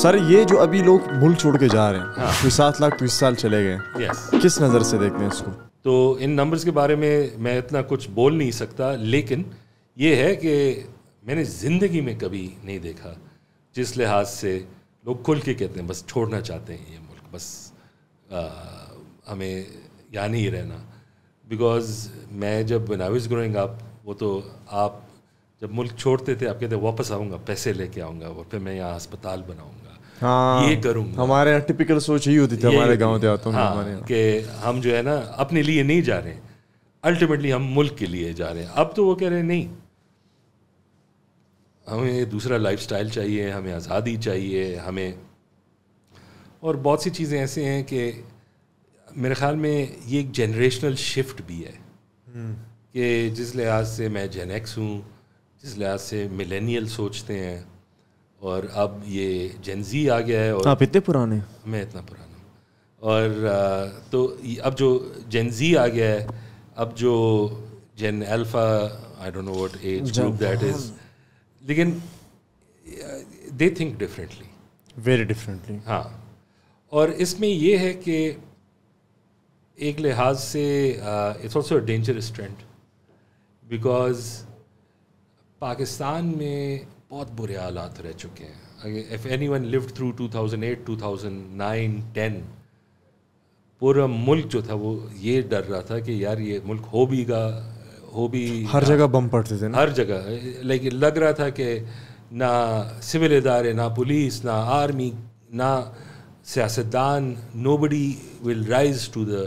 Sir ये जो अभी लोग मुल्क छोड़ के जा रहे हैं हाँ। सात लाख तीस साल चले गए yes. किस नज़र से देखते हैं इसको तो इन नंबर्स के बारे में मैं इतना कुछ बोल नहीं सकता लेकिन ये है कि मैंने ज़िंदगी में कभी नहीं देखा जिस लिहाज से लोग खुल के कहते हैं बस छोड़ना चाहते हैं ये मुल्क बस आ, हमें यहाँ नहीं रहना बिकॉज मैं जब आई ग्रोइंग अप वो तो आप जब मुल्क छोड़ते थे आप कहते वापस आऊँगा पैसे लेके आऊँगा और फिर मैं यहाँ अस्पताल बनाऊँगा हाँ, ये करूंगा हमारे यहाँ टिपिकल सोच यही होती थी हमारे गांव देहातों में हाँ, हमारे कि हम जो है ना अपने लिए नहीं जा रहे अल्टीमेटली हम मुल्क के लिए जा रहे हैं अब तो वो कह रहे हैं नहीं हमें दूसरा स्टाइल चाहिए हमें आज़ादी चाहिए हमें और बहुत सी चीज़ें ऐसे हैं कि मेरे ख्याल में ये एक जनरेशनल शिफ्ट भी है हम्म। कि जिस लिहाज से मैं जेनेक्स हूँ जिस लिहाज से मिलेनियल सोचते हैं और अब ये जेंजी आ गया है और आप इतने पुराने मैं इतना पुराना और तो अब जो जेंजी आ गया है अब जो Gen Alpha I don't know what age group that is लेकिन they think differently very differently हाँ और इसमें ये है कि एक लिहाज से it's also dangerous trend because Pakistan में बहुत बुरे हालात रह चुके हैं if any one live through thousand nine ten पूरा मुल्क जो था वो ये डर रहा था कि यार ये मुल्क हो भी गा हो भी हर जगह बम पड़ते थे ना हर जगह लेकिन लग रहा था कि ना सिविल इदारे ना पुलिस ना आर्मी ना सियासतदान nobody will rise to the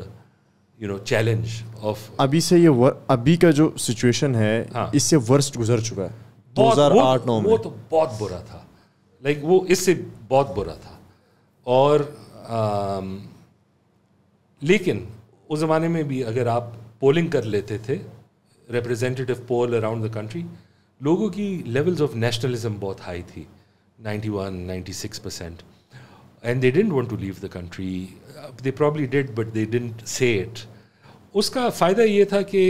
you know challenge of अभी से ये वर, अभी का जो सिचुएशन है हाँ. इससे वर्स्ट गुजर चुका है बहुत 9 वो तो बहुत बुरा था लाइक like, वो इससे बहुत बुरा था और लेकिन उस ज़माने में भी अगर आप पोलिंग कर लेते थे representative poll around the country लोगों की लेवल्स ऑफ नेशनलिज्म बहुत हाई थी 91, 96 percent and they didn't want to leave the country they probably did but they didn't say it उसका फ़ायदा ये था कि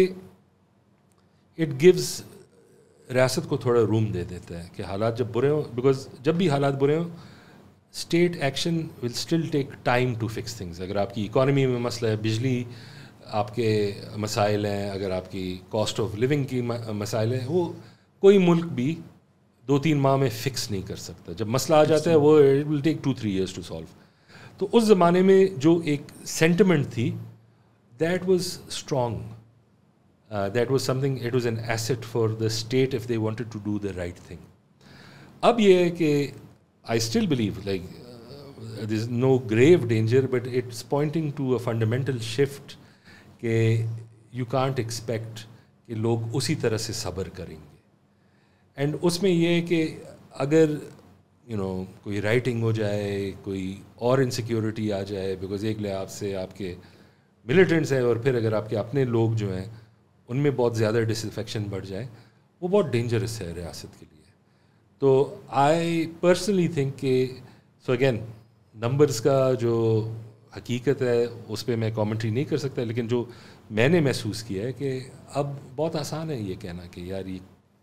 इट गिव्स रियासत को थोड़ा रूम दे देता है कि हालात जब बुरे हों बिकॉज जब भी हालात बुरे हों state action will still take time to fix things अगर आपकी इकॉनमी में मसला है बिजली आपके मसाइल हैं अगर आपकी कॉस्ट ऑफ लिविंग की मसाइल हैं वो कोई मुल्क भी दो तीन माह में फिक्स नहीं कर सकता जब मसला आ जाता है वो it will take two three years to solve तो उस ज़माने में जो एक सेंटिमेंट थी that was strong Uh, that was something, it was an asset for the state if they wanted to do the right thing. अब ये है कि I still believe like uh, there's no grave danger, but it's pointing to a fundamental shift कि you can't expect कि लोग उसी तरह से सब्र करेंगे एंड उसमें ये है कि अगर यू you नो know, कोई राइटिंग हो जाए कोई और इनसिक्योरिटी आ जाए बिकॉज एक लिहाज से आपके मिलिटेंट्स हैं और फिर अगर आपके अपने लोग जो हैं उनमें बहुत ज़्यादा डिसइफेक्शन बढ़ जाए वो बहुत डेंजरस है रियासत के लिए तो आई पर्सनली थिंक कि सो अगेन नंबर्स का जो हकीकत है उस पर मैं कॉमेंट्री नहीं कर सकता लेकिन जो मैंने महसूस किया है कि अब बहुत आसान है ये कहना कि यार ये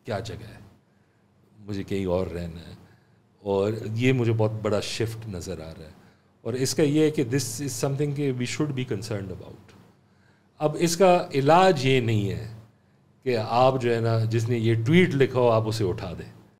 क्या जगह है मुझे कहीं और रहना है और ये मुझे बहुत बड़ा शिफ्ट नज़र आ रहा है और इसका ये है कि दिस इज़ समथिंग कि we should be concern about अब इसका इलाज ये नहीं है कि आप जो है ना जिसने ये ट्वीट लिखा हो आप उसे उठा दें